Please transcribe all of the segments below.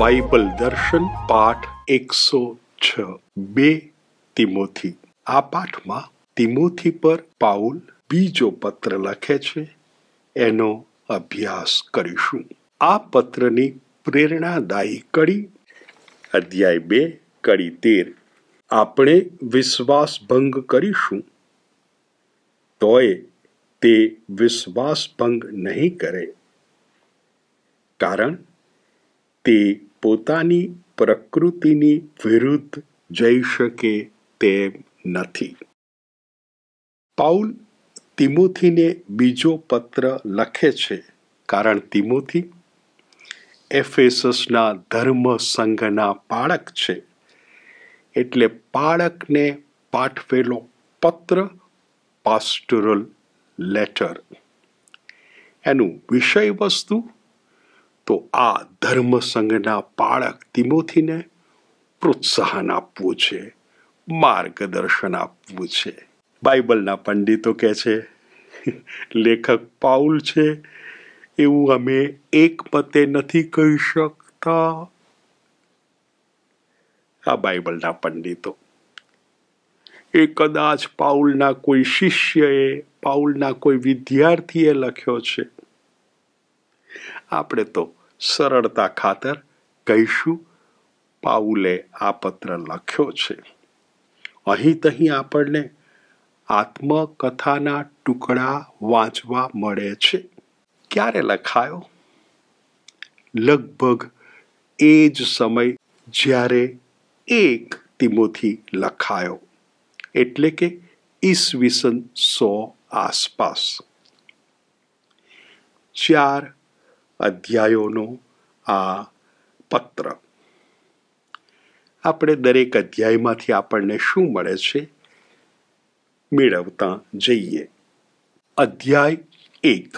Bible દર્શન પાઠ એકસો છ બે તિમોથી આ પાઠમાં તિમોથી પર પાઉલ બીજો પત્ર લખે છે એનો અભ્યાસ કરીશું આ પત્રની પ્રેરણાદાયી કડી અધ્યાય બે કડી તેર આપણે વિશ્વાસ ભંગ કરીશું તોય તે વિશ્વાસ ભંગ નહીં કરે કારણ તે પોતાની પ્રકૃતિની વિરુદ્ધ જઈ શકે તેમ નથી પાઉલ તિમુથીને બીજો પત્ર લખે છે કારણ તિમુથી એફેસસના ધર્મ સંઘના પાળક છે એટલે પાળકને પાઠવેલો પત્ર પાસ્ટોરલ લેટર એનું વિષય વસ્તુ તો આ ધર્મ સંઘના બાળક તિમોથીને પ્રોત્સાહન આપવું છે માર્ગદર્શન આપવું છે બાઇબલના પંડિતો કહે છે લેખક પાઉલ છે એવું અમે એક મતે નથી કહી શકતા આ બાઇબલના પંડિતો એ કદાચ પાઉલના કોઈ શિષ્યએ પાઉલના કોઈ વિદ્યાર્થીએ લખ્યો છે આપણે તો સરળતા ખાતર કહીશું પાઉલે આ પત્ર લખ્યો છે અહીં તહી આપણને આત્મકથાના ટુકડા વાંચવા મળે છે ક્યારે લખાયો લગભગ એ જ સમય જ્યારે એક તિમોથી લખાયો એટલે કે ઈસવીસન સો આસપાસ ચાર અધ્યાયોનો આ પત્ર આપણે દરેક અધ્યાયમાંથી આપણને શું મળે છે મેળવતા જઈએ અધ્યાય એક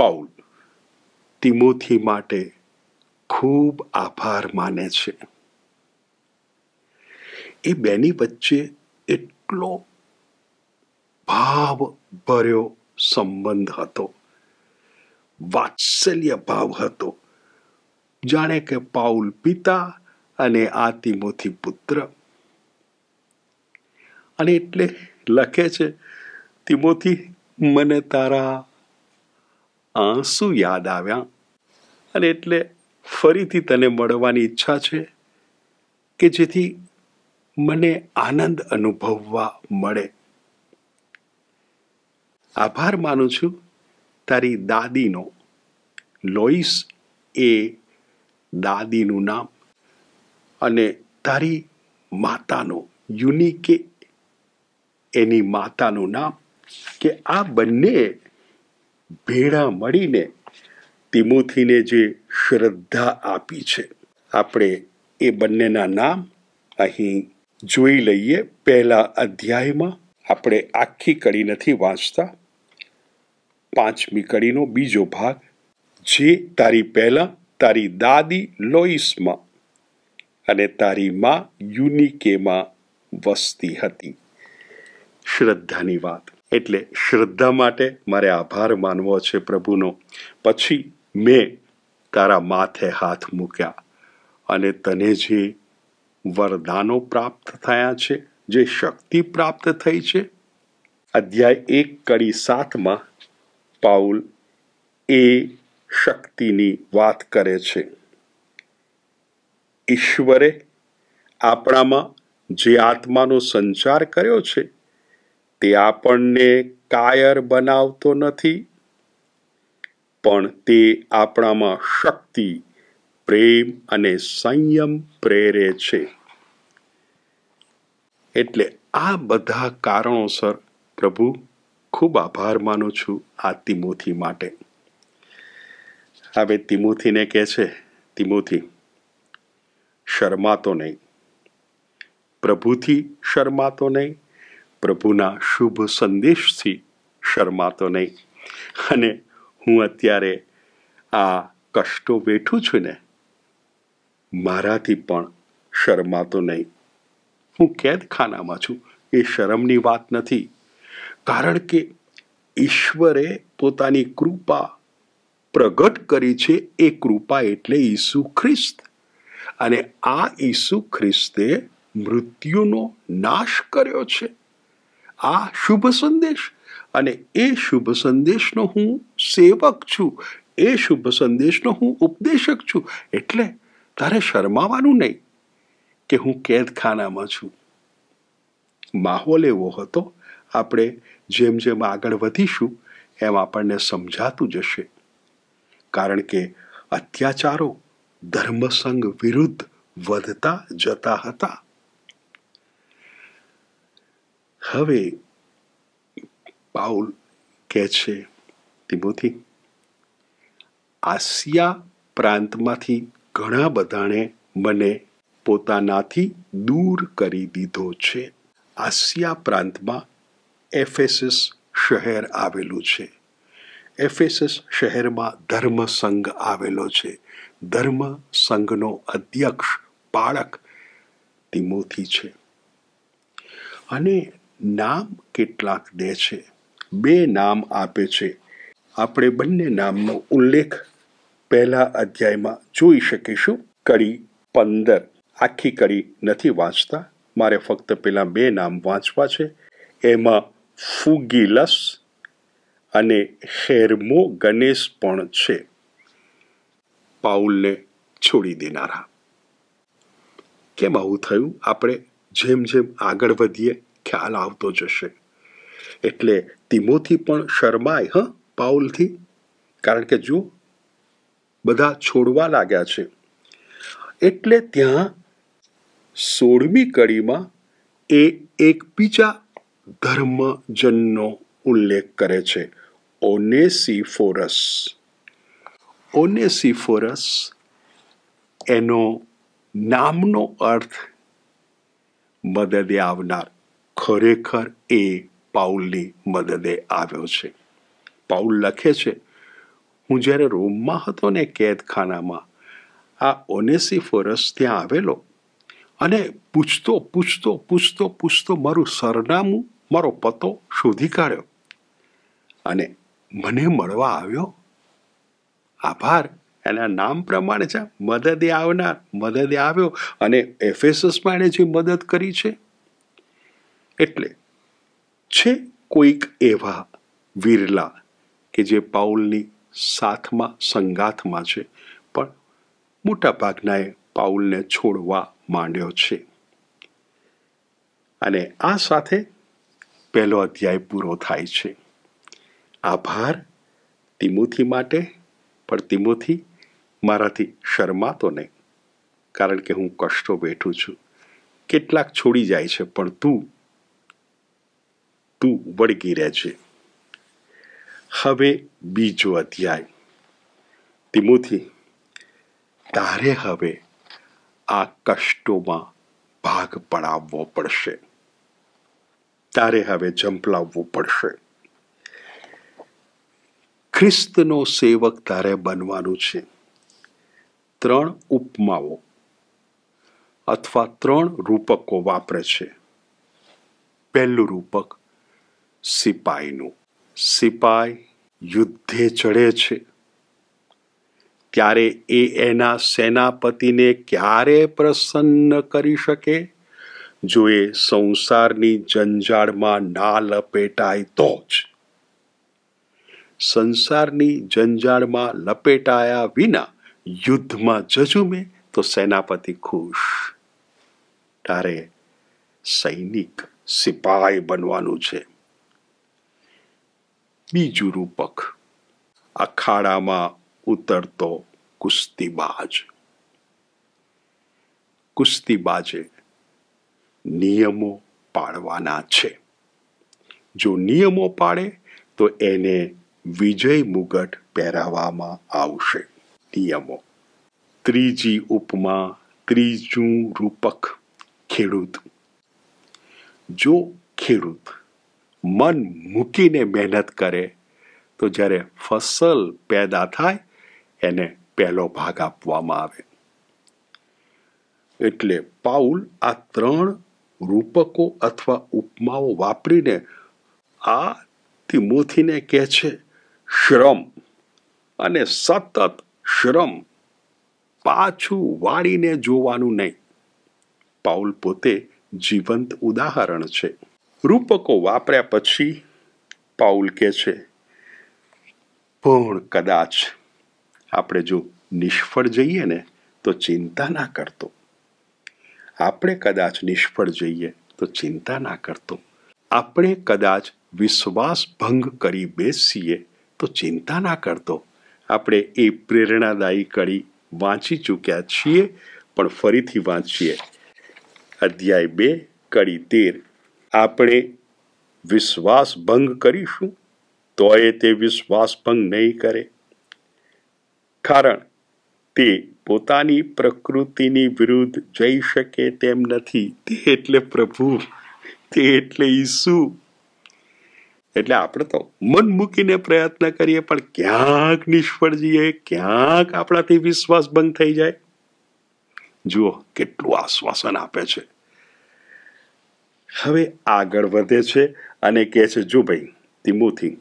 પૌલ તિમોથી માટે ખૂબ આભાર માને છે એ બેની વચ્ચે એટલો ભાવ ભર્યો સંબંધ હતો વાત્સલ્ય ભાવ હતો જાણે કે પાઉલ પિતા અને આ તિમોથી પુત્ર અને એટલે લખે છે તિમોથી મને તારા આંસુ યાદ આવ્યા અને એટલે ફરીથી તને મળવાની ઈચ્છા છે કે જેથી મને આનંદ અનુભવવા મળે આભાર માનું છું તારી દાદીનો લોઈસ એ દાદીનું નામ અને તારી માતાનો યુનિકે એની માતાનું નામ કે આ બંને ભેળા મળીને તિમોથીને જે શ્રદ્ધા આપી છે આપણે એ બંનેના નામ અહીં જોઈ લઈએ પહેલા અધ્યાયમાં આપણે આખી કડી નથી વાંચતા પાંચમી કડીનો બીજો ભાગ જે તારી પહેલાં તારી દાદી લોઈસમાં અને તારી મા યુનિકેમાં વસતી હતી શ્રદ્ધાની વાત એટલે શ્રદ્ધા માટે મારે આભાર માનવો છે પ્રભુનો પછી મેં તારા માથે હાથ મૂક્યા અને તને જે વરદાનો પ્રાપ્ત થયા છે જે શક્તિ પ્રાપ્ત થઈ છે અધ્યાય એક કડી સાતમાં પાઉલ એ શક્તિની વાત કરે છે ઈશ્વરે આપણામાં જે આત્માનો સંચાર કર્યો છે તે આપણને કાયર બનાવતો નથી પણ તે આપણામાં શક્તિ પ્રેમ અને સંયમ પ્રેરે છે એટલે આ બધા કારણોસર પ્રભુ ખૂબ આભાર માનું છું આ તિમોથી માટે હવે તિમોથીને કહે છે તિમોથી શરમાતો નહીં પ્રભુથી શરમાતો નહીં પ્રભુના શુભ સંદેશથી શરમાતો નહીં અને હું અત્યારે આ કષ્ટો વેઠું છું ને મારાથી પણ શરમાતો નહીં હું કેદખાનામાં છું એ શરમની વાત નથી કારણ કે ઈશ્વરે પોતાની કૃપા પ્રગટ કરી છે એ કૃપા એટલે ઈસુ ખ્રિસ્ત અને આ ઈસુ ખ્રિસ્તે મૃત્યુનો નાશ કર્યો છે આ શુભ સંદેશ અને એ શુભ સંદેશનો હું સેવક છું એ શુભ સંદેશનો હું ઉપદેશક છું એટલે તારે શરમાવાનું નહીં કે હું કેદખાનામાં છું માહોલ એવો હતો આપણે જેમ જેમ આગળ વધીશું એમ આપણને સમજાતું જશે કારણ કે અત્યાચારો ધર્મસંઘ વિરુદ્ધ વધતા જતા હતા હવે પાઉલ કહે છે તિમોથી આસિયા પ્રાંતમાંથી ઘણા બધાને મને પોતાનાથી દૂર કરી દીધો છે આસિયા પ્રાંતમાં એફેસસ શહેર આવેલું છે એફેસસ શહેરમાં ધર્મ સંઘ આવેલો છે ધર્મ સંઘનો અધ્યક્ષ બાળક તિમોથી છે અને નામ કેટલાક દે છે બે નામ આપે છે આપણે બંને નામનો ઉલ્લેખ પહેલા અધ્યાયમાં જોઈ શકીશું કડી પંદર આખી કડી નથી વાંચતા મારે ફક્ત પેલા બે નામ વાંચવા છે એમાં ફુગિલસ અને હેરમો ગણેશ પણ છે પાઉલને છોડી દેનારા કેમ આવું થયું આપણે જેમ જેમ આગળ વધીએ ખ્યાલ આવતો જશે એટલે તિમોથી પણ શરમાય હ પાઉલથી કારણ કે જો બધા છોડવા લાગ્યા છે એટલે ત્યાં સોળમી કડીમાં એ એકબીજા ધર્મજનનો ઉલ્લેખ કરે છે ઓનેસીફોરસ ઓનેસીફોરસ એનો નામનો અર્થ મદદે આવનાર ખરેખર એ પાઉલની મદદે આવ્યો છે પાઉલ લખે છે હું જ્યારે રૂમમાં હતો ને કેદખાનામાં આ ઓનેસીફોરસ ત્યાં આવેલો અને પૂછતો પૂછતો પૂછતો પૂછતો મારું સરનામું મારો પતો શોધી કાઢ્યો અને મને મળવા આવ્યો આભાર એના નામ પ્રમાણે છે મદદે આવનાર મદદે આવ્યો અને એફએસએસમાં એણે જે મદદ કરી છે એટલે છે કોઈક એવા વિરલા કે જે પાઉલની સાથમાં સંગાથમાં છે પણ મોટાભાગનાએ પાઉલને છોડવા માંડ્યો છે અને આ સાથે પહેલો અધ્યાય પૂરો થાય છે આભાર તિમોથી માટે પણ તિમોથી મારાથી શરમાતો નહીં કારણ કે હું કષ્ટો બેઠું છું કેટલાક છોડી જાય છે પણ તું તું વળગી રહેજે હવે બીજો અધ્યાય તિમોથી તારે હવે આ કષ્ટોમાં ભાગ પડાવવો પડશે તારે હવે ઝંપલાવવું પડશે ખ્રિસ્તનો સેવક તારે બનવાનું છે ત્રણ ઉપમાઓ અથવા ત્રણ રૂપકો વાપરે છે પહેલું રૂપક સિપાઈનું સિપાઈ યુદ્ધે ચડે છે ત્યારે એ એના સેનાપતિને ક્યારે પ્રસન્ન કરી શકે જો એ સંસારની જંજાળમાં ના લપેટાય તો જ સંસારની જંજાળમાં લપેટાયા વિના યુદ્ધમાં જજુમે તો સેનાપતિ ખુશ તારે સૈનિક સિપાહી બનવાનું છે બીજું રૂપક અખાડામાં ઉતરતો કુસ્તીબાજ કુસ્તીબાજે નિયમો પાળવાના છે જો નિયમો પાળે તો એને વિજય મુગટ પહેરાવવામાં આવશે નિયમો ત્રીજી ઉપમા ત્રીજું રૂપક ખેડૂત જો ખેડૂત મન મૂકીને મહેનત કરે તો જ્યારે ફસલ પેદા થાય એને પહેલો ભાગ આપવામાં આવે એટલે પાઉલ આ ત્રણ રૂપકો અથવા ઉપમાઓ વાપરીને આ તિમોથીને કહે છે શ્રમ અને સતત શ્રમ પાછું વાળીને જોવાનું નહીં પાઉલ પોતે જીવંત ઉદાહરણ છે રૂપકો વાપર્યા પછી પાઉલ કહે છે પણ કદાચ આપણે જો નિષ્ફળ જઈએ ને તો ચિંતા ના કરતો આપણે કદાચ નિષ્ફળ જઈએ તો ચિંતા ના કરતો આપણે કદાચ વિશ્વાસ ભંગ કરી બેસીએ તો ચિંતા ના કરતો આપણે એ પ્રેરણાદાયી કડી વાંચી ચૂક્યા છીએ પણ ફરીથી વાંચીએ અધ્યાય બે કડી તેર આપણે વિશ્વાસ ભંગ કરીશું તોય તે વિશ્વાસ ભંગ નહીં કરે કારણ તે પોતાની પ્રકૃતિની વિરુદ્ધ જઈ શકે તેમ નથી તે એટલે પ્રભુ તે એટલે ઈસુ એટલે આપણે તો મન મૂકીને પ્રયત્ન કરીએ પણ ક્યાંક નિષ્ફળ જઈએ ક્યાંક આપણાથી વિશ્વાસ બંધ થઈ જાય જુઓ કેટલું આશ્વાસન આપે છે હવે આગળ વધે છે અને કહે છે જો ભાઈ તિમોથી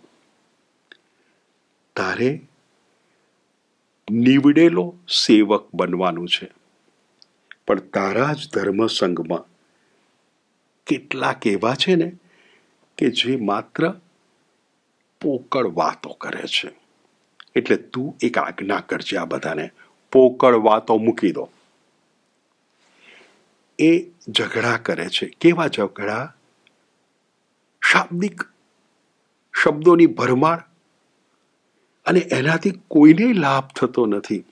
તારે નીવડેલો સેવક બનવાનું છે પણ તારા જ ધર્મ સંઘમાં કેટલાક એવા છે ને કે જે માત્ર પોકળ વાતો કરે છે એટલે તું એક આજ્ઞા કરજે આ બધાને પોકળ વાતો મૂકી દો એ ઝઘડા કરે છે કેવા ઝઘડા શાબ્દિક શબ્દોની ભરમાર અને એનાથી કોઈને લાભ થતો નથી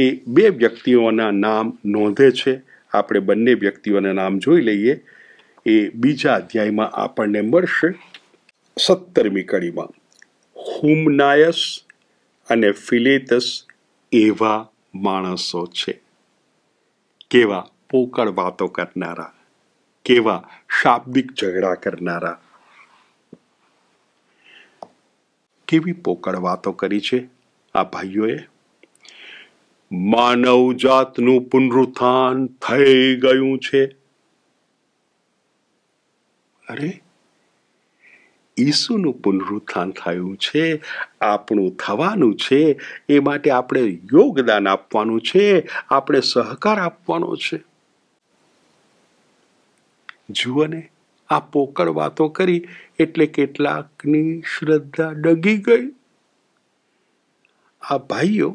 એ બે વ્યક્તિઓના નામ નોંધે છે આપણે બંને વ્યક્તિઓના નામ જોઈ લઈએ એ બીજા અધ્યાયમાં આપણને મળશે સત્તરમી કડીમાં હુમનાયસ અને ફિલેતસ એવા માણસો છે કેવા પોકળ વાતો કરનારા કેવા શાબ્દિક ઝઘડા કરનારા કેવી પોકળ વાતો કરી છે આ ભાઈઓએ માનવ જાતનું પુનરુત્થાન થઈ ગયું છે અરે ઈસુનું પુનરુત્થાન થયું છે આપણું થવાનું છે એ માટે આપણે યોગદાન આપવાનું છે આપણે સહકાર આપવાનો છે જુઓ ને આ પોકળ વાતો કરી એટલે કેટલાકની શ્રદ્ધા ડગી ગઈ આ ભાઈઓ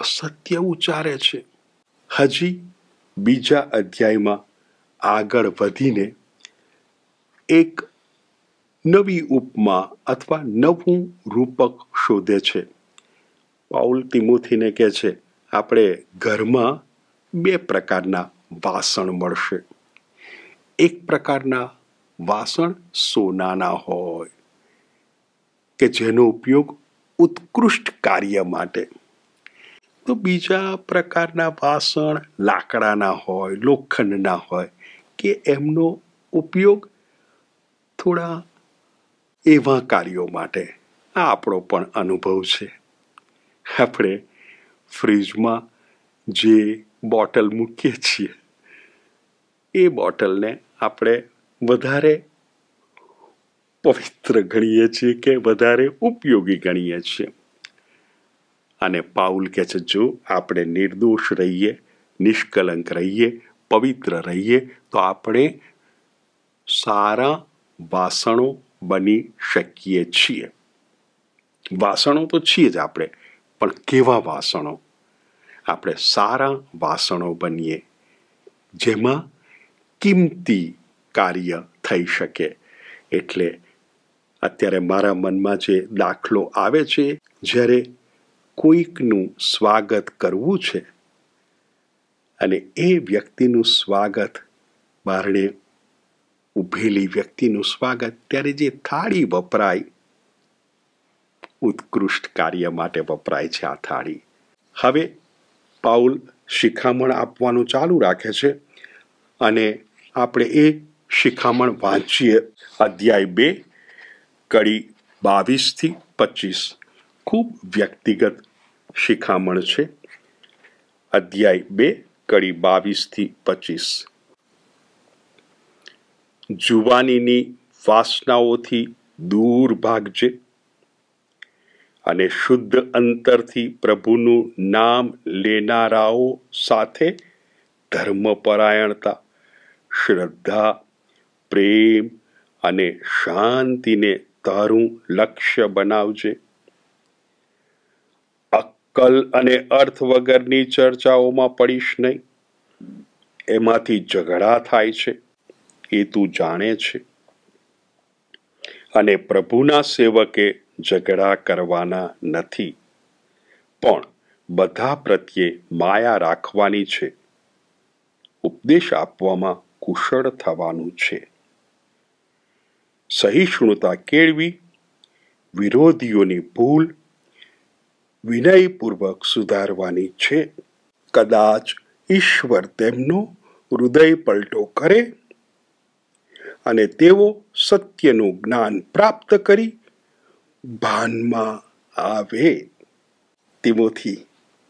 અસત્ય ઉચ્ચારે છે હજી બીજા અધ્યાયમાં આગળ વધીને એક નવી ઉપમા અથવા નવું રૂપક શોધે છે પાઉલ તિમોથીને કહે છે આપણે ઘરમાં બે પ્રકારના વાસણ મળશે એક પ્રકારના વાસણ સોનાના હોય કે જેનો ઉપયોગ ઉત્કૃષ્ટ કાર્ય માટે તો બીજા પ્રકારના વાસણ લાકડાના હોય લોખંડના હોય કે એમનો ઉપયોગ થોડા એવા કાર્યો માટે આ આપણો પણ અનુભવ છે આપણે ફ્રીજમાં જે બોટલ મૂકીએ છીએ એ બોટલને આપણે વધારે પવિત્ર ગણીએ છીએ કે વધારે ઉપયોગી ગણીએ છીએ અને પાઉલ કહે છે જો આપણે નિર્દોષ રહીએ નિષ્કલંક રહીએ પવિત્ર રહીએ તો આપણે સારા વાસણો બની શકીએ છીએ વાસણો તો છીએ જ આપણે પણ કેવા વાસણો આપણે સારા વાસણો બનીએ જેમાં કિંમતી કાર્ય થઈ શકે એટલે અત્યારે મારા મનમાં જે દાખલો આવે છે જ્યારે કોઈકનું સ્વાગત કરવું છે અને એ વ્યક્તિનું સ્વાગત બારણે ઊભેલી વ્યક્તિનું સ્વાગત ત્યારે જે થાળી વપરાય ઉત્કૃષ્ટ કાર્ય માટે વપરાય છે આ થાળી હવે પાઉલ શિખામણ આપવાનું ચાલુ રાખે છે અને આપણે એ શિખામણ વાંચીએ અધ્યાય બે કડી બાવીસથી પચીસ ખૂબ વ્યક્તિગત શિખામણ છે અધ્યાય બે કડી બાવીસથી પચીસ જુવાનીની વાસનાઓથી દૂર ભાગજે અને શુદ્ધ અંતરથી પ્રભુનું નામ લેનારાઓ સાથે ધર્મપરાયણતા શ્રદ્ધા પ્રેમ અને શાંતિને તારું લક્ષ્ય બનાવજે અક્કલ અને અર્થ વગરની ચર્ચાઓમાં પડીશ નહીં એમાંથી ઝઘડા થાય છે એ તું જાણે છે અને પ્રભુના સેવકે ઝઘડા કરવાના નથી પણ બધા પ્રત્યે માયા રાખવાની છે ઉપદેશ આપવામાં કુશળ થવાનું છે સહિષ્ણુતા કેળવી વિરોધીઓની ભૂલ વિનયપૂર્વક સુધારવાની છે કદાચ ઈશ્વર તેમનો હૃદય પલટો કરે અને તેઓ સત્યનું જ્ઞાન પ્રાપ્ત કરી ભાનમાં આવે તેમાંથી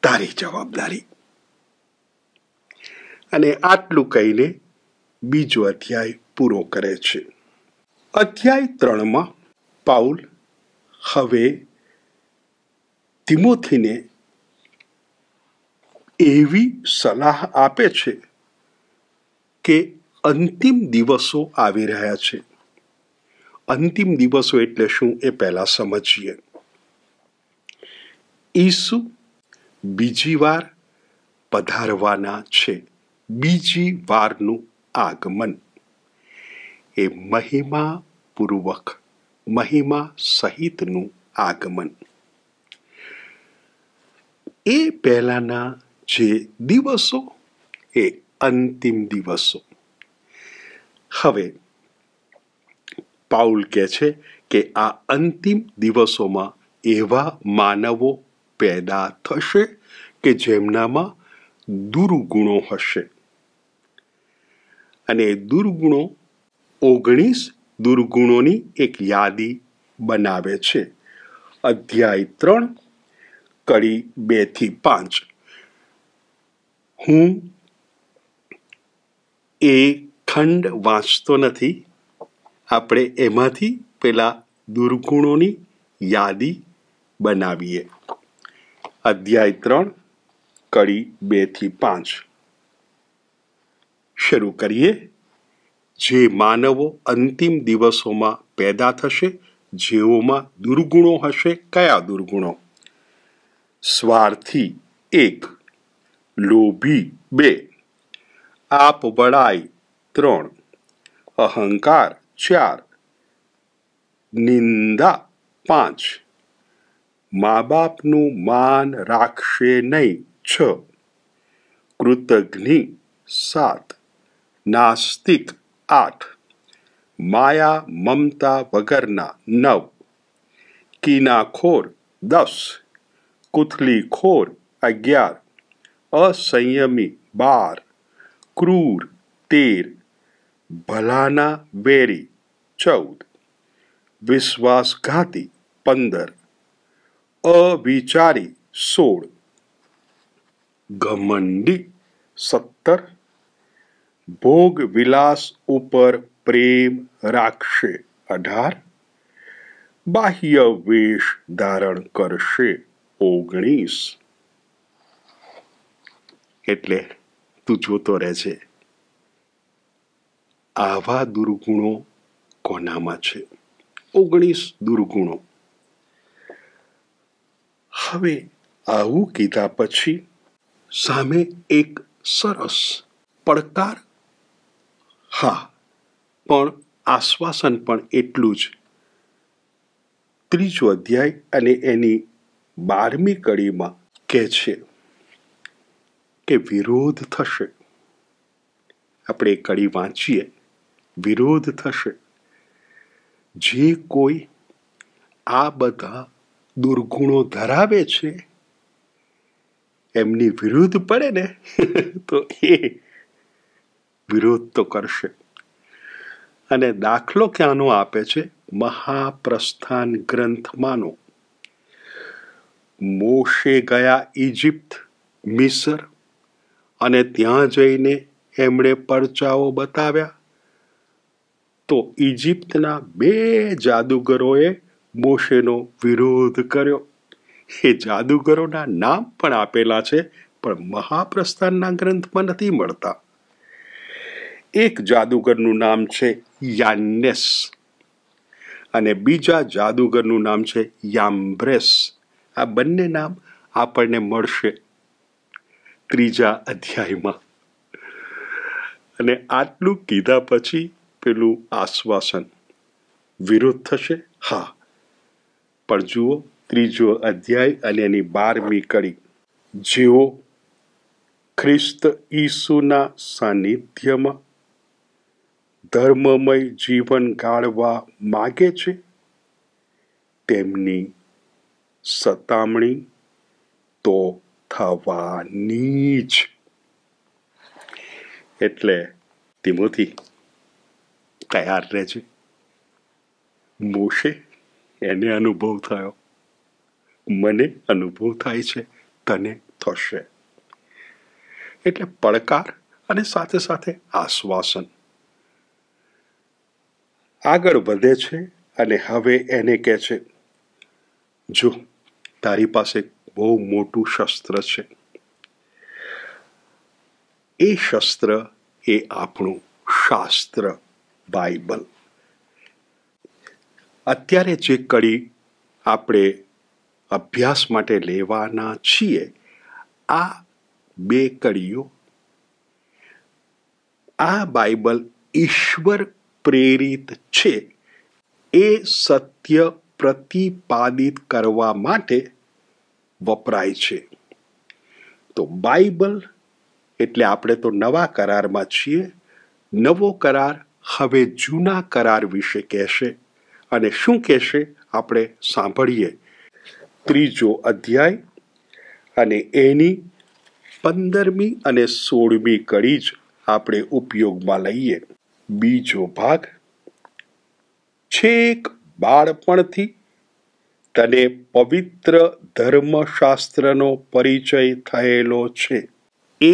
તારી જવાબદારી અને આટલું કહીને બીજો અધ્યાય પૂરો કરે છે અધ્યાય ત્રણમાં પાઉલ હવે તિમોથીને એવી સલાહ આપે છે કે અંતિમ દિવસો આવી રહ્યા છે અંતિમ દિવસો એટલે શું એ પહેલાં સમજીએ ઈસુ બીજી વાર પધારવાના છે બીજી વારનું આગમન એ મહિમા પૂર્વક મહિમા સહિતનું આગમન એ પહેલાના જે દિવસો એ અંતિમ દિવસો હવે પાઉલ કહે છે કે આ અંતિમ દિવસોમાં એવા માનવો પેદા થશે કે જેમનામાં દુર્ગુણો હશે અને એ દુર્ગુણો ઓગણીસ દુર્ગુણોની એક યાદી બનાવે છે અધ્યાય ત્રણ કડી બેથી પાંચ હું એ ખંડ વાંચતો નથી આપણે એમાંથી પેલા દુર્ગુણોની યાદી બનાવીએ અધ્યાય ત્રણ કડી બેથી પાંચ શરૂ કરીએ જે માનવો અંતિમ દિવસોમાં પેદા થશે જેઓમાં દુર્ગુણો હશે કયા દુર્ગુણો સ્વાર્થી એક લોભી બે આપબળાઈ ત્રણ અહંકાર ચાર નિંદા પાંચ મા બાપનું માન રાખશે નહીં છ કૃતજ્ઞિ સાત નાસ્તિક आठ माया ममता वगरना नव कीना खोर दस कुथली खोर अग्यार असंयमी बार क्रूर तेर भलाना बेरी चौद विश्वासघाती पंदर अविचारी सोल घमंडी सत्तर ભોગ વિલાસ ઉપર પ્રેમ રાખશે અઢાર બાહ્ય વેશ ધારણ કરશે ઓગણીસ એટલે તું જોતો રહેજે આવા દુર્ગુણો કોનામાં છે ઓગણીસ દુર્ગુણો હવે આવું કીધા પછી સામે એક સરસ પડકાર હા પણ આશ્વાસન પણ એટલું જ ત્રીજો અધ્યાય અને એની બારમી કડીમાં કહે છે કે વિરોધ થશે આપણે કડી વાંચીએ વિરોધ થશે જે કોઈ આ બધા દુર્ગુણો ધરાવે છે એમની વિરુદ્ધ પડે ને તો એ વિરોધ તો કરશે અને દાખલો ક્યાંનો આપે છે મહાપ્રસ્થાન ગ્રંથમાંનો મોશે ગયા ઇજિપ્ત મિસર અને ત્યાં જઈને એમણે પરચાઓ બતાવ્યા તો ઇજિપ્તના બે જાદુગરોએ મોશેનો વિરોધ કર્યો એ જાદુગરોના નામ પણ આપેલા છે પણ મહાપ્રસ્થાનના ગ્રંથમાં નથી મળતા એક જાદુગરનું નામ છે યાન્નેસ અને બીજા જાદુગરનું નામ છે યામ્બ્રેસ આ બંને નામ આપણને મળશે ત્રીજા અધ્યાયમાં અને આટલું કીધા પછી પેલું આશ્વાસન વિરોધ થશે હા પણ જુઓ ત્રીજો અધ્યાય અને એની બારમી કડી જેઓ ખ્રિસ્ત ઈસુના સાનિધ્યમાં ધર્મમય જીવન ગાળવા માગે છે તેમની સતામણી તો થવાની જ એટલે તિમોથી તૈયાર રહેજે મોશે એને અનુભવ થયો મને અનુભવ થાય છે તને થશે એટલે પડકાર અને સાથે સાથે આશ્વાસન આગળ વધે છે અને હવે એને કહે છે જો તારી પાસે બહુ મોટું શસ્ત્ર છે એ શસ્ત્ર એ આપણું શાસ્ત્ર બાઇબલ અત્યારે જે કડી આપણે અભ્યાસ માટે લેવાના છીએ આ બે કડીઓ આ બાઇબલ ઈશ્વર પ્રેરિત છે એ સત્ય પ્રતિપાદિત કરવા માટે વપરાય છે તો બાઇબલ એટલે આપણે તો નવા કરારમાં છીએ નવો કરાર હવે જૂના કરાર વિશે કહેશે અને શું કહેશે આપણે સાંભળીએ ત્રીજો અધ્યાય અને એની પંદરમી અને સોળમી કડી જ આપણે ઉપયોગમાં લઈએ બીજો ભાગ છેક બાળપણથી તને પવિત્ર ધર્મશાસ્ત્રનો પરિચય થયેલો છે એ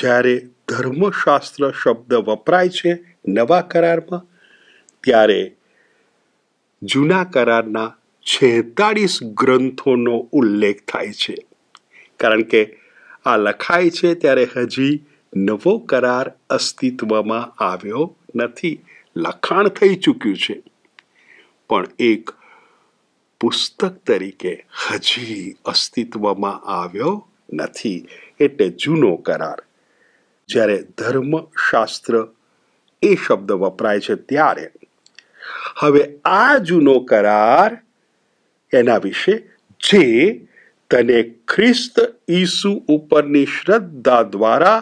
જ્યારે ધર્મશાસ્ત્ર શબ્દ વપરાય છે નવા કરારમાં ત્યારે જૂના કરારના છેતાળીસ ગ્રંથોનો ઉલ્લેખ થાય છે કારણ કે આ લખાય છે ત્યારે હજી નવો કરાર અસ્તિત્વમાં આવ્યો નથી લખાણ થઈ ચૂક્યું છે પણ એક પુસ્તક તરીકે હજી અસ્તિત્વમાં આવ્યો નથી એટલે જૂનો કરાર જ્યારે ધર્મશાસ્ત્ર એ શબ્દ વપરાય છે ત્યારે હવે આ જૂનો કરાર એના વિશે જે તને ખ્રિસ્ત ઈસુ ઉપરની શ્રદ્ધા દ્વારા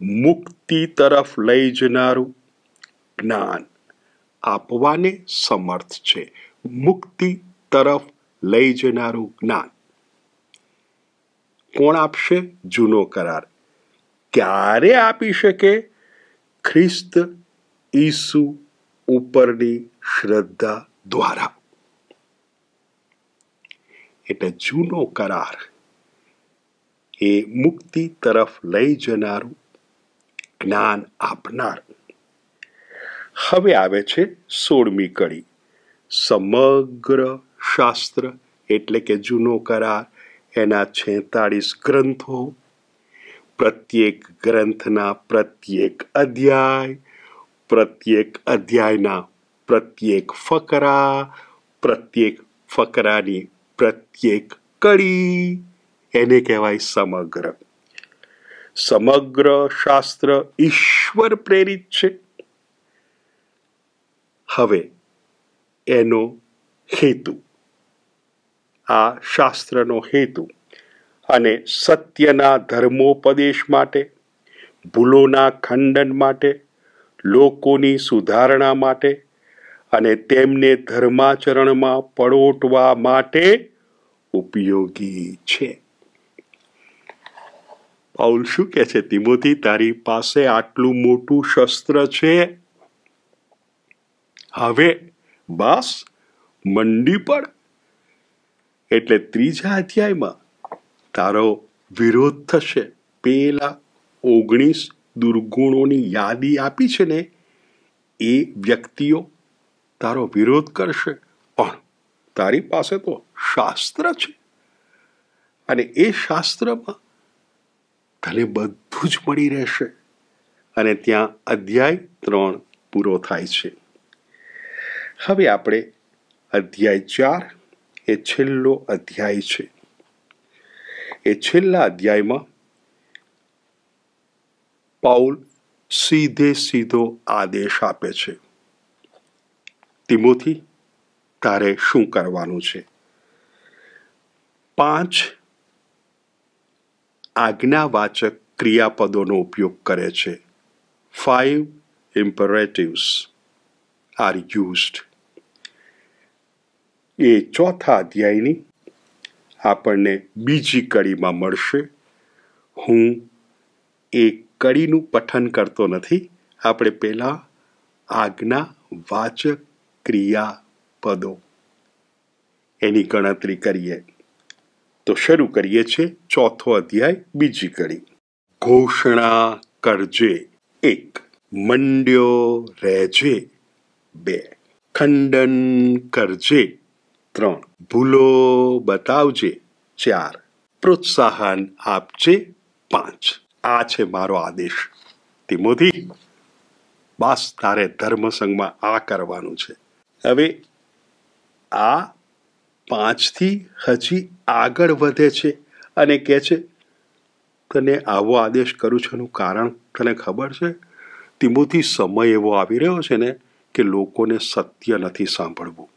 મુક્તિ તરફ લઈ જનારું જ્ઞાન આપવાને સમર્થ છે મુક્તિ તરફ લઈ જનારું જ્ઞાન કોણ આપશે જૂનો કરાર ક્યારે આપી શકે ખ્રિસ્ત ઈસુ ઉપરની શ્રદ્ધા દ્વારા એટલે જૂનો કરાર એ મુક્તિ તરફ લઈ જનારું જ્ઞાન આપનાર હવે આવે છે સોળમી કડી સમગ્ર શાસ્ત્ર એટલે કે જૂનો કરાર એના છેતાળીસ ગ્રંથો પ્રત્યેક ગ્રંથના પ્રત્યેક અધ્યાય પ્રત્યેક અધ્યાયના પ્રત્યેક ફકરા પ્રત્યેક ફકરાની પ્રત્યેક કડી એને કહેવાય સમગ્ર સમગ્ર શાસ્ત્ર ઈશ્વર પ્રેરિત છે હવે એનો હેતુ આ શાસ્ત્રનો હેતુ અને સત્યના ધર્મોપદેશ માટે ભૂલોના ખંડન માટે લોકોની સુધારણા માટે અને તેમને ધર્માચરણમાં પરોટવા માટે ઉપયોગી છે પાઉલ શું કહે છે તિમોથી તારી પાસે આટલું મોટું શસ્ત્ર છે હવે બસ મંડી પડ એટલે ત્રીજા અધ્યાયમાં તારો વિરોધ થશે પેલા ઓગણીસ દુર્ગુણોની યાદી આપી છે ને એ વ્યક્તિઓ તારો વિરોધ કરશે પણ તારી પાસે તો શાસ્ત્ર છે અને એ શાસ્ત્રમાં તને બધું જ મળી રહેશે અને ત્યાં અધ્યાય ત્રણ પૂરો થાય છે હવે આપણે અધ્યાય ચાર એ છેલ્લો અધ્યાય છે એ છેલ્લા અધ્યાયમાં પાઉલ સીધે સીધો આદેશ આપે છે તિમોથી તારે શું કરવાનું છે પાંચ આજ્ઞાવાચક ક્રિયાપદોનો ઉપયોગ કરે છે ફાઇવ ઇમ્પરેટિવ્સ આર યુઝડ એ ચોથા અધ્યાયની આપણને બીજી કડીમાં મળશે હું એ કડીનું પઠન કરતો નથી આપણે પહેલાં આજ્ઞા વાચક ક્રિયાપદો એની ગણતરી કરીએ તો શરૂ કરીએ છીએ ચોથો અધ્યાય બીજી કડી ઘોષણા કરજે એક મંડ્યો રહેજે બે ખંડન કરજે ત્રણ ભૂલો બતાવજે ચાર પ્રોત્સાહન આપજે પાંચ આ છે મારો આદેશ તિમોથી બસ તારે ધર્મસંઘમાં આ કરવાનું છે હવે આ પાંચથી હજી આગળ વધે છે અને કહે છે તને આવો આદેશ કરું છું કારણ તને ખબર છે તિમોથી સમય એવો આવી રહ્યો છે ને કે લોકોને સત્ય નથી સાંભળવું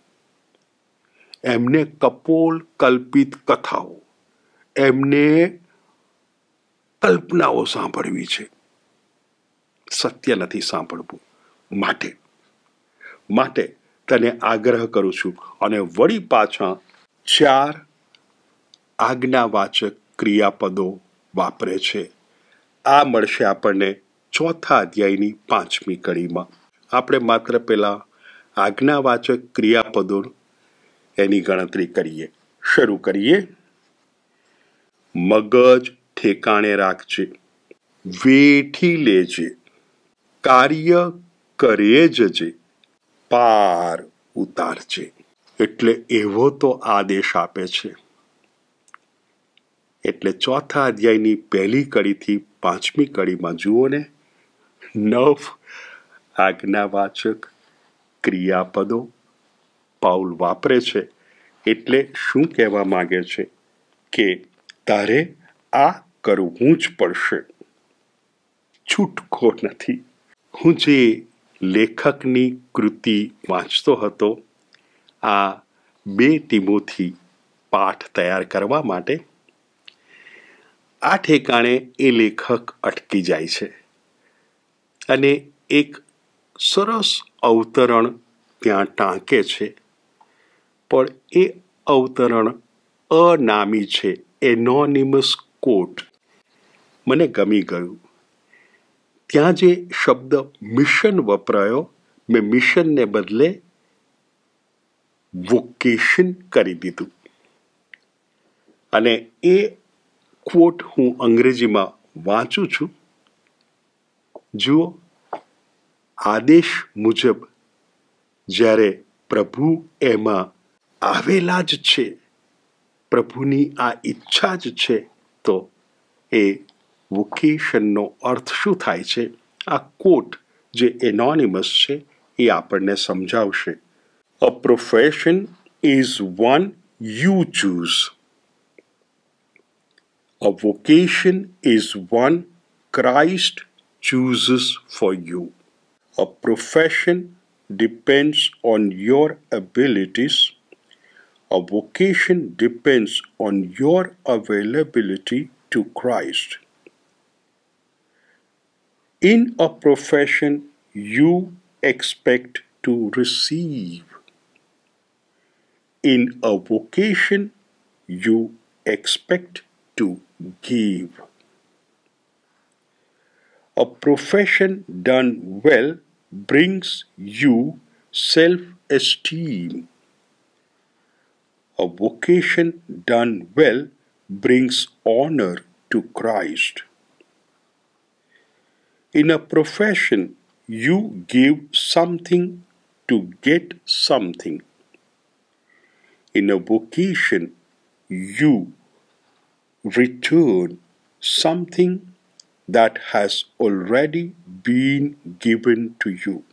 એમને કપોલ કલ્પિત કથાઓ એમને કલ્પનાઓ સાંભળવી છે સત્ય નથી સાંભળવું માટે માટે તને આગ્રહ કરું છું અને વળી પાછા ચાર આજ્ઞાવાચક ક્રિયાપદો વાપરે છે આ મળશે આપણને ચોથા અધ્યાયની પાંચમી કડીમાં આપણે માત્ર પહેલાં આજ્ઞાવાચક ક્રિયાપદો એની ગણતરી કરીએ શરૂ કરીએ મગજ ઠેકાણે રાખજે વેઠી લેજે કાર્ય કરે જજે પાર ઉતારજે એટલે એવો તો આદેશ આપે છે એટલે ચોથા અધ્યાયની પહેલી કડીથી પાંચમી કડીમાં જુઓ ને નવ આજ્ઞાવાચક ક્રિયાપદો પાઉલ વાપરે છે એટલે શું કહેવા માગે છે કે તારે આ કરવું જ પડશે છૂટકો નથી હું જે લેખકની કૃતિ વાંચતો હતો આ બે ટીમોથી પાઠ તૈયાર કરવા માટે આ ઠેકાણે એ લેખક અટકી જાય છે અને એક સરસ અવતરણ ત્યાં ટાંકે છે પણ એ અવતરણ અનામી છે એનોનિમસ કોટ મને ગમી ગયું ત્યાં જે શબ્દ મિશન વપરાયો મેં મિશનને બદલે વોકેશન કરી દીધું અને એ ક્વોટ હું અંગ્રેજીમાં વાંચું છું જુઓ આદેશ મુજબ જ્યારે પ્રભુ એમાં આવેલા જ છે પ્રભુની આ ઈચ્છા જ છે તો એ વોકેશનનો અર્થ શું થાય છે આ કોટ જે એનોનિમસ છે એ આપણને સમજાવશે a profession is one you choose a vocation is one Christ chooses for you a profession depends on your abilities a vocation depends on your availability to Christ in a profession you expect to receive. In a vocation you expect to give. A profession done well brings you self esteem. A vocation done well brings honor to Christ. In a profession, you give something to get something. In a vocation, you return something that has already been given to you.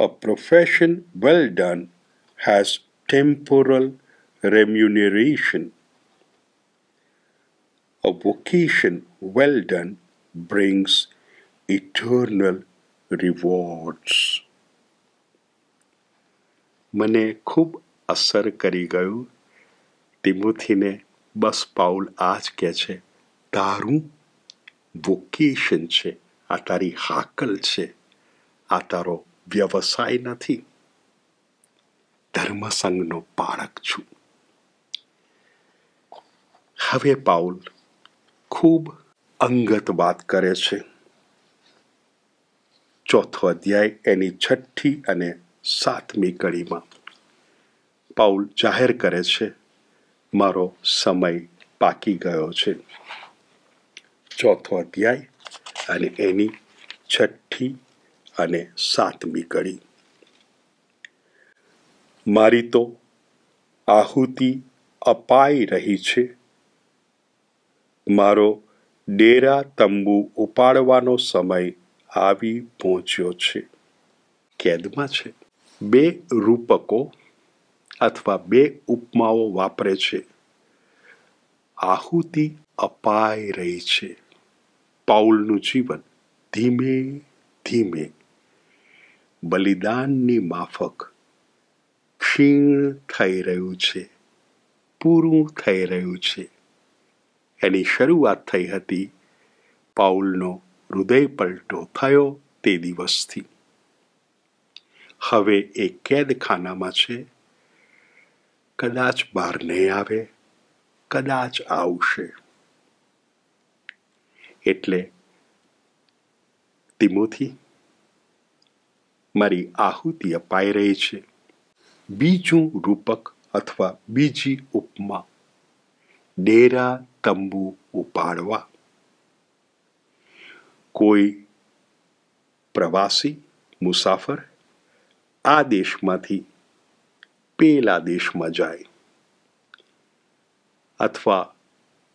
A profession well done has temporal remuneration. A vocation well done brings eternal rewards. મને ખૂબ અસર કરી ગયું તિમોથીને બસ Paul આ જ કહે છે તારું વોકેશન છે આ તારી હાકલ છે આ તારો વ્યવસાય નથી ધર્મસંઘનો પાળક છું હવે પાઉલ ખૂબ અંગત વાત કરે છે ચોથો અધ્યાય એની છઠ્ઠી અને સાતમી કડીમાં પાઉલ જાહેર કરે છે મારો સમય પાકી ગયો છે ચોથો અધ્યાય અને એની છઠ્ઠી અને સાતમી કડી મારી તો આહુતિ અપાઈ રહી છે મારો ડેરા તંબુ ઉપાડવાનો સમય આવી પહોંચ્યો છે કેદમાં છે બે રૂપકો અથવા બે ઉપમાઓ વાપરે છે આહુતિ અપાઈ રહી છે પાઉલનું જીવન ધીમે ધીમે બલિદાનની માફક ક્ષીણ થઈ રહ્યું છે પૂરું થઈ રહ્યું છે એની શરૂઆત થઈ હતી પાઉલનો હૃદય પલટો થયો તે દિવસથી હવે એ કેદખાનામાં છે કદાચ બહાર નહીં આવે કદાચ આવશે એટલે તિમોથી મારી આહુતિ અપાઈ રહી છે બીજું રૂપક અથવા બીજી ઉપમા डेरा तंबू उपाड़वा कोई प्रवासी मुसाफर आ देश माथी पेला देश में जाए अथवा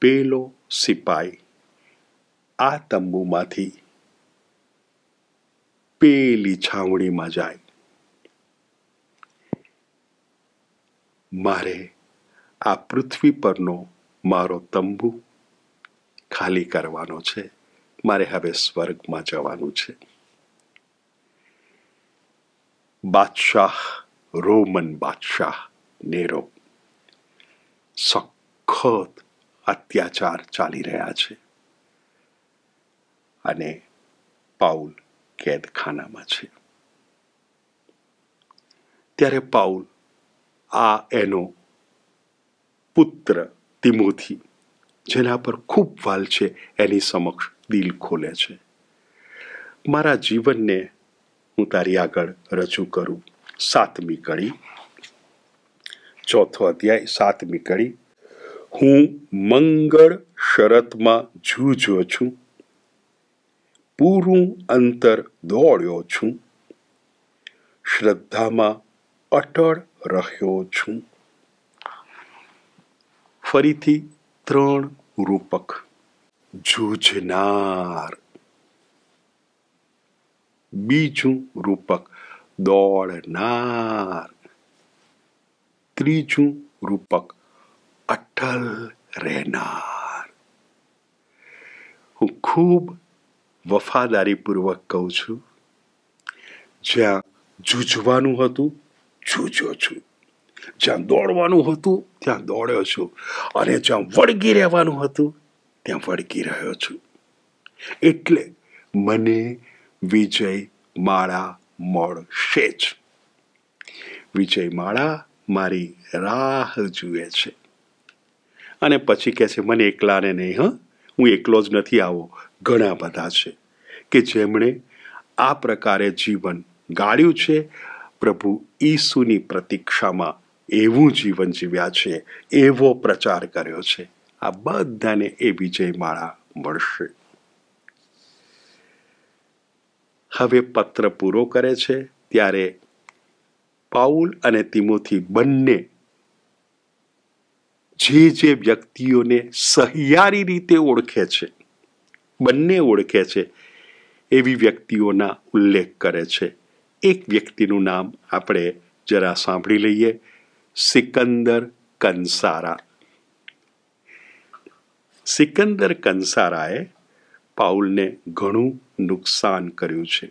पेलो सिपाही आ तंबू माथी पेली छावणी में जाए मारे आ पृथ्वी पर नो મારો તંબુ ખાલી કરવાનો છે મારે હવે સ્વર્ગમાં જવાનું છે બાદશાહ રોમન બાદશાહ નેરો સખત અત્યાચાર ચાલી રહ્યા છે અને પાઉલ કેદખાનામાં છે ત્યારે પાઉલ આ એનો પુત્ર તિમોથી જેના પર ખૂબ વાલ છે એની સમક્ષ દિલ ખોલે છે મારા જીવનને હું તારી આગળ રજૂ કરું સાતમી કડી ચોથો અધ્યાય સાતમી કડી હું મંગળ શરતમાં જૂજો છું પૂરું અંતર દોડ્યો છું શ્રદ્ધામાં અટળ રહ્યો છું ફરીથી ત્રણ રૂપક જૂજનાર બીજું રૂપક દોડનાર ત્રીજું રૂપક અટલ રહેનાર હું ખૂબ વફાદારીપૂર્વક કહું છું જ્યાં જૂજવાનું હતું જૂજો છું જ્યાં દોડવાનું હતું ત્યાં દોડ્યો છું અને જ્યાં વળગી રહેવાનું હતું ત્યાં વળગી રહ્યો છું એટલે મને વિજય માળા મળશે જ વિજય માળા મારી રાહ જુએ છે અને પછી કહે છે મને એકલાને નહીં હ હું એકલો જ નથી આવો ઘણા બધા છે કે જેમણે આ પ્રકારે જીવન ગાળ્યું છે પ્રભુ ઈસુની પ્રતીક્ષામાં એવું જીવન જીવ્યા છે એવો પ્રચાર કર્યો છે આ બધાને એ વિજય માળા મળશે હવે પત્ર પૂરો કરે છે ત્યારે પાઉલ અને તિમોથી બંને જે જે વ્યક્તિઓને સહિયારી રીતે ઓળખે છે બંને ઓળખે છે એવી વ્યક્તિઓના ઉલ્લેખ કરે છે એક વ્યક્તિનું નામ આપણે જરા સાંભળી લઈએ સિકંદર કંસારા સિકંદર કંસારાએ પાઉલને ઘણું નુકસાન કર્યું છે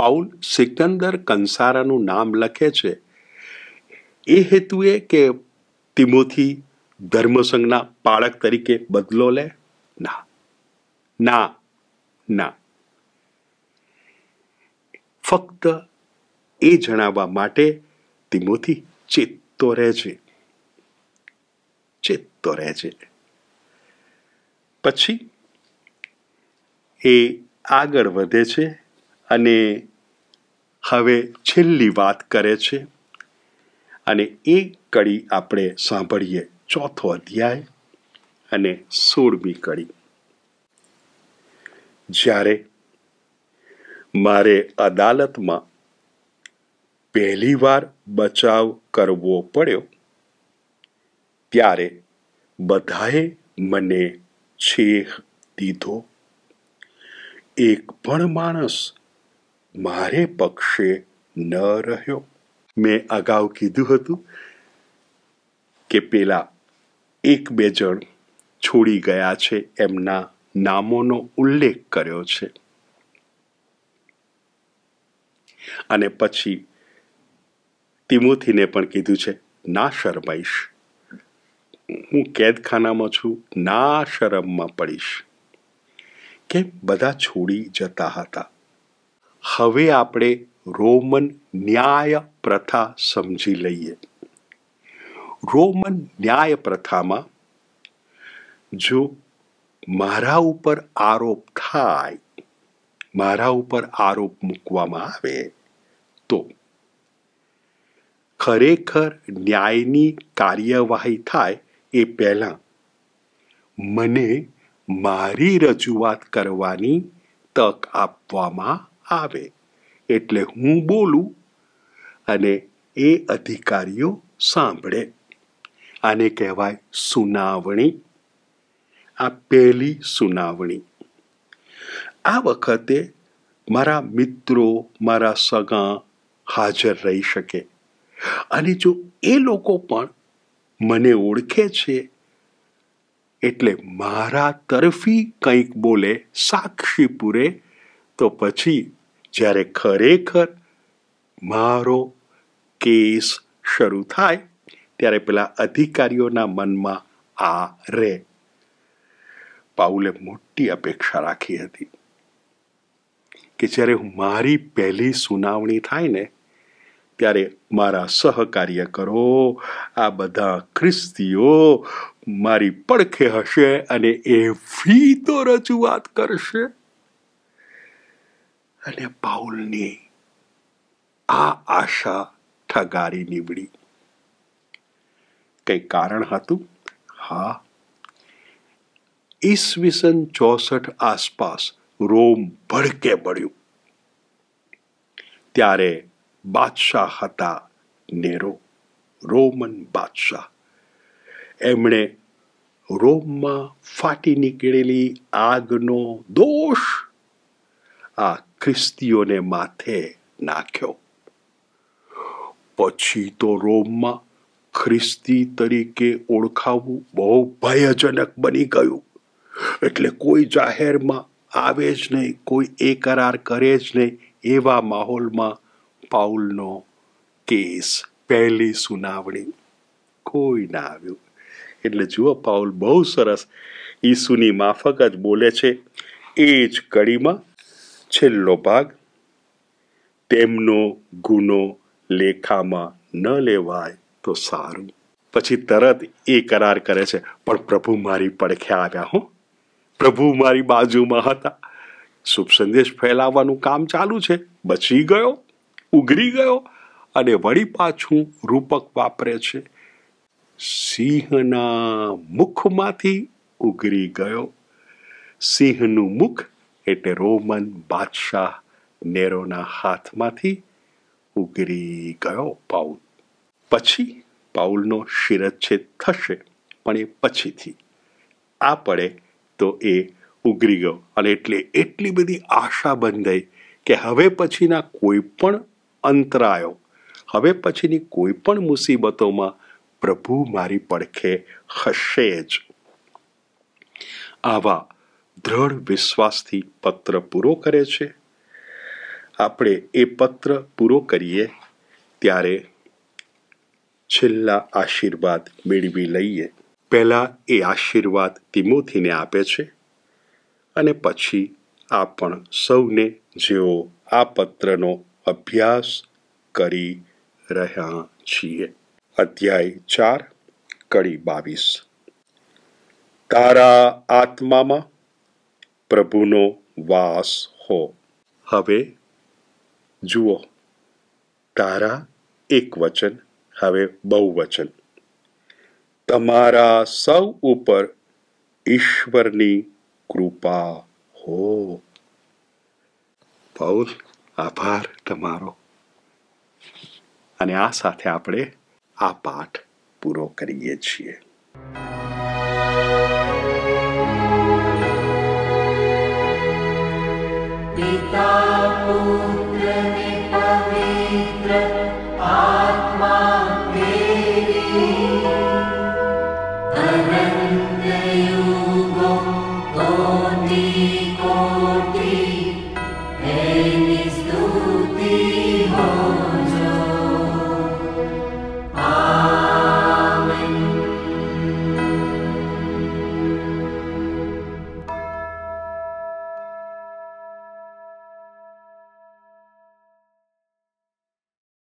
પાઉલ સિકંદર કંસારાનું નામ લખે છે એ હેતુએ કે તિમોથી ધર્મસંઘના પાળક તરીકે બદલો લે ના ના ના ફક્ત એ જણાવવા માટે ભક્તિમોથી ચેતતો રહેજે ચેતતો રહેજે પછી એ આગળ વધે છે અને હવે છેલ્લી વાત કરે છે અને એ કડી આપણે સાંભળીએ ચોથો અધ્યાય અને સોળમી કડી જ્યારે મારે અદાલતમાં પહેલીવાર બચાવ કરવો પડ્યો ત્યારે બધાએ મને છેખ દીધો એક પણ માણસ મારે પક્ષે ન રહ્યો મેં અગાઉ કીધું હતું કે પેલા એક બે જણ છોડી ગયા છે એમના નામોનો ઉલ્લેખ કર્યો છે અને પછી તિમોથીને પણ કીધું છે ના શરમાઈશ હું કેદખાનામાં છું ના શરમમાં પડીશ કે બધા છોડી જતા હતા હવે આપણે રોમન ન્યાય પ્રથા સમજી લઈએ રોમન ન્યાય પ્રથામાં જો મારા ઉપર આરોપ થાય મારા ઉપર આરોપ મૂકવામાં આવે તો ખરેખર ન્યાયની કાર્યવાહી થાય એ પહેલાં મને મારી રજૂઆત કરવાની તક આપવામાં આવે એટલે હું બોલું અને એ અધિકારીઓ સાંભળે આને કહેવાય સુનાવણી આ પહેલી સુનાવણી આ વખતે મારા મિત્રો મારા સગા હાજર રહી શકે અને જો એ લોકો પણ મને ઓળખે છે એટલે મારા તરફી કંઈક બોલે સાક્ષી પૂરે તો પછી જ્યારે ખરેખર મારો કેસ શરૂ થાય ત્યારે પેલા અધિકારીઓના મનમાં આ રે પાઉલે મોટી અપેક્ષા રાખી હતી કે જ્યારે મારી પહેલી સુનાવણી થાય ને ત્યારે મારા સહકાર્યકરો આ બધા ખ્રિસ્તીઓ મારી પડખે હશે અને એ ફી તો રજૂઆત કરશે અને પાઉલની આ આશા ઠગારી નીવડી કંઈ કારણ હતું હા ઈસવીસન ચોસઠ આસપાસ રોમ ભડકે પડ્યું ત્યારે બાદશાહ હતા નેરો રોમન બાદશાહ એમણે રોમમાં ફાટી નીકળેલી આગનો દોષ આ ખ્રિસ્તીઓને માથે નાખ્યો પછી તો રોમમાં ખ્રિસ્તી તરીકે ઓળખાવું બહુ ભયજનક બની ગયું એટલે કોઈ જાહેરમાં આવે જ નહીં કોઈ એ કરાર કરે જ નહીં એવા માહોલમાં પાઉલનો કેસ પહેલી સુનાવણી કોઈ ના આવ્યું એટલે જુઓ પાઉલ બહુ સરસ ઈસુની માફક જ બોલે છે એ જ કડીમાં છેલ્લો ભાગ તેમનો ગુનો લેખામાં ન લેવાય તો સારું પછી તરત એ કરાર કરે છે પણ પ્રભુ મારી પડખે આવ્યા હો પ્રભુ મારી બાજુમાં હતા શુભ સંદેશ ફેલાવવાનું કામ ચાલુ છે બચી ગયો ઉઘરી ગયો અને વળી પાછું રૂપક વાપરે છે સિંહના મુખમાંથી ઉઘરી ગયો સિંહનું મુખ એટલે રોમન બાદશાહ નેરોના હાથમાંથી ઉઘરી ગયો પાઉલ પછી પાઉલનો શિરચ્છેદ થશે પણ એ પછીથી આ પડે તો એ ઉઘરી ગયો અને એટલે એટલી બધી આશા બંધાઈ કે હવે પછીના કોઈ પણ અંતરાયો હવે પછીની કોઈ પણ મુસીબતોમાં પ્રભુ મારી પડખે હશે જ આવા દ્રઢ વિશ્વાસથી પત્ર પૂરો કરે છે આપણે એ પત્ર પૂરો કરીએ ત્યારે છેલ્લા આશીર્વાદ મેળવી લઈએ પહેલાં એ આશીર્વાદ તિમોથીને આપે છે અને પછી આ પણ સૌને જેઓ આ પત્રનો અભ્યાસ કરી રહ્યા છીએ અધ્યાય ચાર કડી બાવીસ તારા આત્મામાં પ્રભુનો વાસ હો હવે જુઓ તારા એક વચન હવે બહુવચન તમારા સૌ ઉપર ઈશ્વરની કૃપા હો પાઉલ આભાર તમારો અને આ સાથે આપણે આ પાઠ પૂરો કરીએ છીએ પિતા પુત્ર પવિત્ર આત્મા